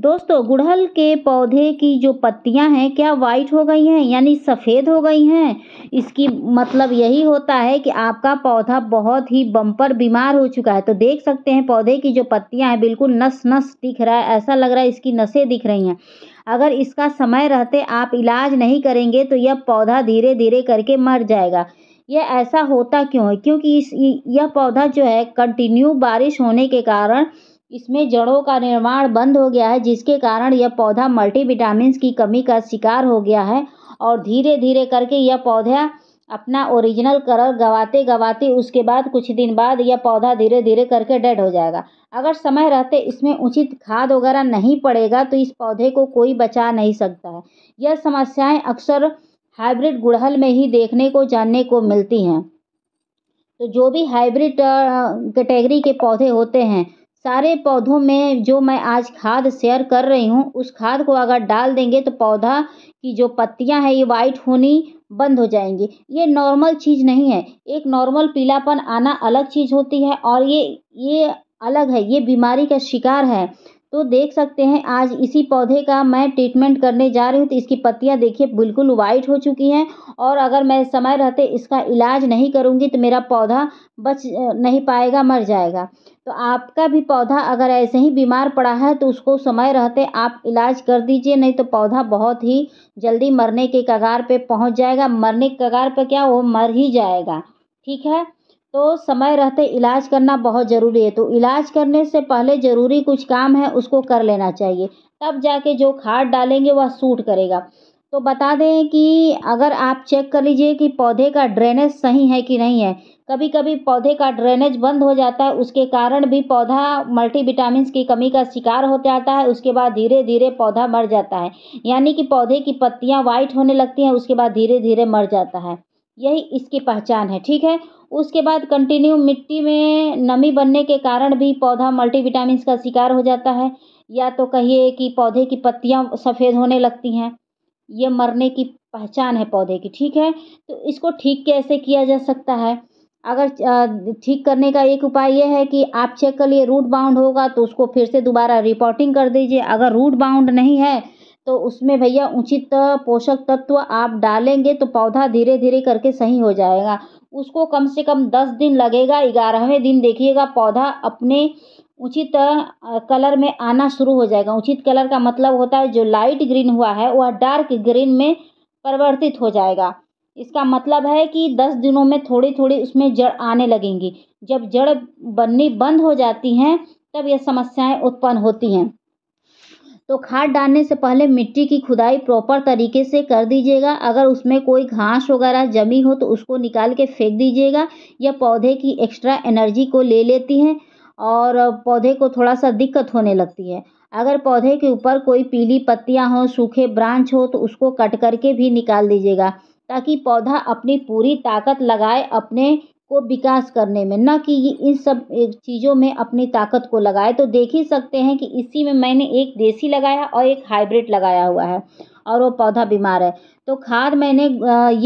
दोस्तों गुड़हल के पौधे की जो पत्तियां हैं क्या वाइट हो गई हैं यानी सफ़ेद हो गई हैं इसकी मतलब यही होता है कि आपका पौधा बहुत ही बम्पर बीमार हो चुका है तो देख सकते हैं पौधे की जो पत्तियां हैं बिल्कुल नस नस दिख रहा है ऐसा लग रहा है इसकी नसें दिख रही हैं अगर इसका समय रहते आप इलाज नहीं करेंगे तो यह पौधा धीरे धीरे करके मर जाएगा यह ऐसा होता क्यों है क्योंकि इस यह पौधा जो है कंटिन्यू बारिश होने के कारण इसमें जड़ों का निर्माण बंद हो गया है जिसके कारण यह पौधा मल्टीविटामिंस की कमी का शिकार हो गया है और धीरे धीरे करके यह पौधा अपना ओरिजिनल कलर गवाते गवाते उसके बाद कुछ दिन बाद यह पौधा धीरे धीरे करके डेड हो जाएगा अगर समय रहते इसमें उचित खाद वगैरह नहीं पड़ेगा तो इस पौधे को कोई बचा नहीं सकता है यह समस्याएं अक्सर हाइब्रिड गुड़हल में ही देखने को जानने को मिलती हैं तो जो भी हाइब्रिड कैटेगरी के पौधे होते हैं सारे पौधों में जो मैं आज खाद शेयर कर रही हूँ उस खाद को अगर डाल देंगे तो पौधा की जो पत्तियाँ हैं ये वाइट होनी बंद हो जाएंगी ये नॉर्मल चीज़ नहीं है एक नॉर्मल पीलापन आना अलग चीज़ होती है और ये ये अलग है ये बीमारी का शिकार है तो देख सकते हैं आज इसी पौधे का मैं ट्रीटमेंट करने जा रही हूँ तो इसकी पत्तियाँ देखिए बिल्कुल वाइट हो चुकी हैं और अगर मैं समय रहते इसका इलाज नहीं करूँगी तो मेरा पौधा बच नहीं पाएगा मर जाएगा तो आपका भी पौधा अगर ऐसे ही बीमार पड़ा है तो उसको समय रहते आप इलाज कर दीजिए नहीं तो पौधा बहुत ही जल्दी मरने के कगार पर पहुँच जाएगा मरने के कगार पर क्या वो मर ही जाएगा ठीक है तो समय रहते इलाज करना बहुत ज़रूरी है तो इलाज करने से पहले ज़रूरी कुछ काम है उसको कर लेना चाहिए तब जाके जो खाद डालेंगे वह सूट करेगा तो बता दें कि अगर आप चेक कर लीजिए कि पौधे का ड्रेनेज सही है कि नहीं है कभी कभी पौधे का ड्रेनेज बंद हो जाता है उसके कारण भी पौधा मल्टीविटामिन की कमी का शिकार हो जाता है उसके बाद धीरे धीरे पौधा मर जाता है यानी कि पौधे की पत्तियां वाइट होने लगती हैं उसके बाद धीरे धीरे मर जाता है यही इसकी पहचान है ठीक है उसके बाद कंटिन्यू मिट्टी में नमी बनने के कारण भी पौधा मल्टीविटामिन का शिकार हो जाता है या तो कहिए कि पौधे की पत्तियाँ सफ़ेद होने लगती हैं ये मरने की पहचान है पौधे की ठीक है तो इसको ठीक कैसे किया जा सकता है अगर ठीक करने का एक उपाय यह है कि आप चेक कर लिए रूट बाउंड होगा तो उसको फिर से दोबारा रिपोर्टिंग कर दीजिए अगर रूट बाउंड नहीं है तो उसमें भैया उचित पोषक तत्व आप डालेंगे तो पौधा धीरे धीरे करके सही हो जाएगा उसको कम से कम दस दिन लगेगा ग्यारहवें दिन देखिएगा पौधा अपने उचित कलर में आना शुरू हो जाएगा उचित कलर का मतलब होता है जो लाइट ग्रीन हुआ है वह डार्क ग्रीन में परिवर्तित हो जाएगा इसका मतलब है कि दस दिनों में थोड़ी थोड़ी उसमें जड़ आने लगेंगी जब जड़ बननी बंद हो जाती हैं तब यह समस्याएं उत्पन्न होती हैं तो खाद डालने से पहले मिट्टी की खुदाई प्रॉपर तरीके से कर दीजिएगा अगर उसमें कोई घास वगैरह जमी हो तो उसको निकाल के फेंक दीजिएगा यह पौधे की एक्स्ट्रा एनर्जी को ले लेती हैं और पौधे को थोड़ा सा दिक्कत होने लगती है अगर पौधे के ऊपर कोई पीली पत्तियां हों सूखे ब्रांच हो तो उसको कट करके भी निकाल दीजिएगा ताकि पौधा अपनी पूरी ताकत लगाए अपने को विकास करने में ना कि इन सब चीज़ों में अपनी ताकत को लगाए तो देख ही सकते हैं कि इसी में मैंने एक देसी लगाया और एक हाइब्रिड लगाया हुआ है और वो पौधा बीमार है तो खाद मैंने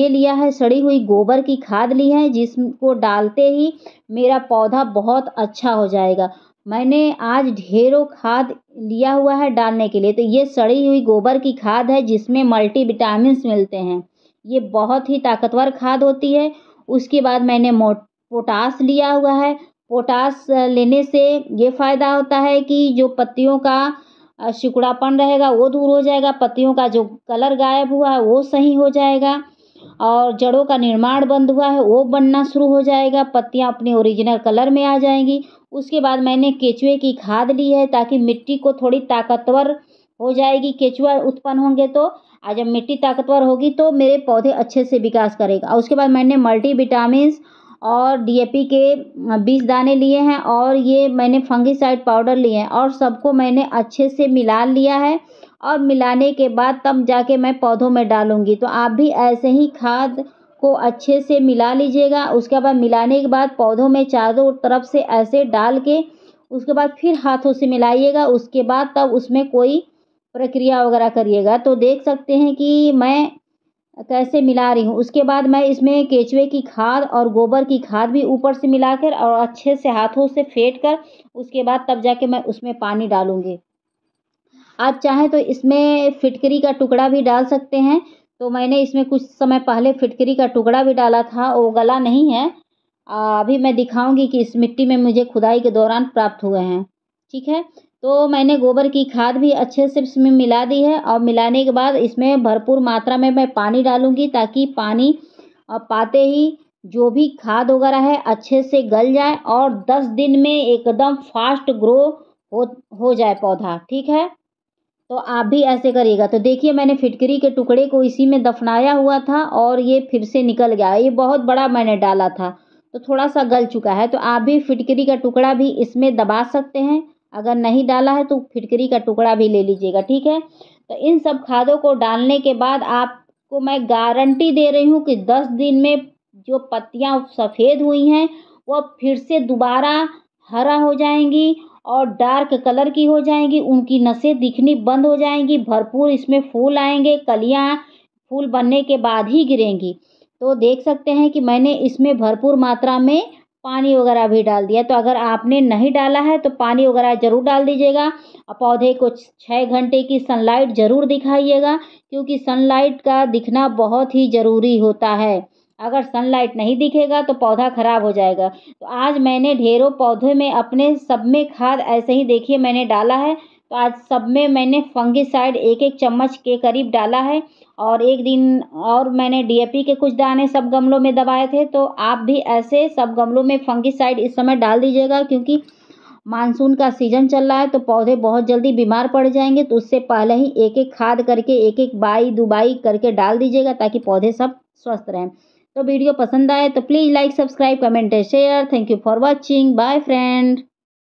ये लिया है सड़ी हुई गोबर की खाद ली है जिसको डालते ही मेरा पौधा बहुत अच्छा हो जाएगा मैंने आज ढेरों खाद लिया हुआ है डालने के लिए तो ये सड़ी हुई गोबर की खाद है जिसमें मल्टी विटामिन मिलते हैं ये बहुत ही ताकतवर खाद होती है उसके बाद मैंने मोट पोटास लिया हुआ है पोटास लेने से ये फ़ायदा होता है कि जो पत्तियों का सिकुड़ापन रहेगा वो दूर हो जाएगा पत्तियों का जो कलर गायब हुआ है वो सही हो जाएगा और जड़ों का निर्माण बंद हुआ है वो बनना शुरू हो जाएगा पत्तियाँ अपने ओरिजिनल कलर में आ जाएंगी उसके बाद मैंने केचुए की खाद ली है ताकि मिट्टी को थोड़ी ताकतवर हो जाएगी केचुआ उत्पन्न होंगे तो आज जब मिट्टी ताकतवर होगी तो मेरे पौधे अच्छे से विकास करेगा और उसके बाद मैंने मल्टी विटामिन और डीएपी के बीज दाने लिए हैं और ये मैंने फंगिसाइड पाउडर लिए हैं और सबको मैंने अच्छे से मिला लिया है और मिलाने के बाद तब जाके मैं पौधों में डालूँगी तो आप भी ऐसे ही खाद को अच्छे से मिला लीजिएगा उसके बाद मिलाने के बाद पौधों में चारों तरफ से ऐसे डाल के उसके बाद फिर हाथों से मिलाइएगा उसके बाद तब उसमें कोई प्रक्रिया वगैरह करिएगा तो देख सकते हैं कि मैं कैसे मिला रही हूँ उसके बाद मैं इसमें केचुए की खाद और गोबर की खाद भी ऊपर से मिलाकर और अच्छे से हाथों से फेंट कर उसके बाद तब जाके मैं उसमें पानी डालूँगी आप चाहें तो इसमें फिटकरी का टुकड़ा भी डाल सकते हैं तो मैंने इसमें कुछ समय पहले फिटकरी का टुकड़ा भी डाला था वो गला नहीं है अभी मैं दिखाऊंगी कि इस मिट्टी में मुझे खुदाई के दौरान प्राप्त हुए हैं ठीक है तो मैंने गोबर की खाद भी अच्छे से इसमें मिला दी है और मिलाने के बाद इसमें भरपूर मात्रा में मैं पानी डालूँगी ताकि पानी और पाते ही जो भी खाद वगैरह है अच्छे से गल जाए और दस दिन में एकदम फास्ट ग्रो हो हो जाए पौधा ठीक है तो आप भी ऐसे करिएगा तो देखिए मैंने फिटकरी के टुकड़े को इसी में दफनाया हुआ था और ये फिर से निकल गया ये बहुत बड़ा मैंने डाला था तो थोड़ा सा गल चुका है तो आप भी फिटकरी का टुकड़ा भी इसमें दबा सकते हैं अगर नहीं डाला है तो फिटकरी का टुकड़ा भी ले लीजिएगा ठीक है तो इन सब खादों को डालने के बाद आपको मैं गारंटी दे रही हूँ कि दस दिन में जो पत्तियाँ सफ़ेद हुई हैं वह फिर से दोबारा हरा हो जाएंगी और डार्क कलर की हो जाएंगी उनकी नसें दिखनी बंद हो जाएंगी भरपूर इसमें फूल आएंगे कलियाँ फूल बनने के बाद ही गिरेंगी तो देख सकते हैं कि मैंने इसमें भरपूर मात्रा में पानी वगैरह भी डाल दिया तो अगर आपने नहीं डाला है तो पानी वगैरह ज़रूर डाल दीजिएगा और पौधे को छः घंटे की सनलाइट ज़रूर दिखाइएगा क्योंकि सनलाइट का दिखना बहुत ही ज़रूरी होता है अगर सनलाइट नहीं दिखेगा तो पौधा ख़राब हो जाएगा तो आज मैंने ढेरों पौधे में अपने सब में खाद ऐसे ही देखिए मैंने डाला है तो आज सब में मैंने फंगिसाइड एक एक चम्मच के करीब डाला है और एक दिन और मैंने डी ए पी के कुछ दाने सब गमलों में दबाए थे तो आप भी ऐसे सब गमलों में फंगिसाइड इस समय डाल दीजिएगा क्योंकि मानसून का सीजन चल रहा है तो पौधे बहुत जल्दी बीमार पड़ जाएंगे तो उससे पहले ही एक एक खाद करके एक एक बाई दुबाई करके डाल दीजिएगा ताकि पौधे सब स्वस्थ रहें तो वीडियो पसंद आए तो please like subscribe comment and share thank you for watching bye friend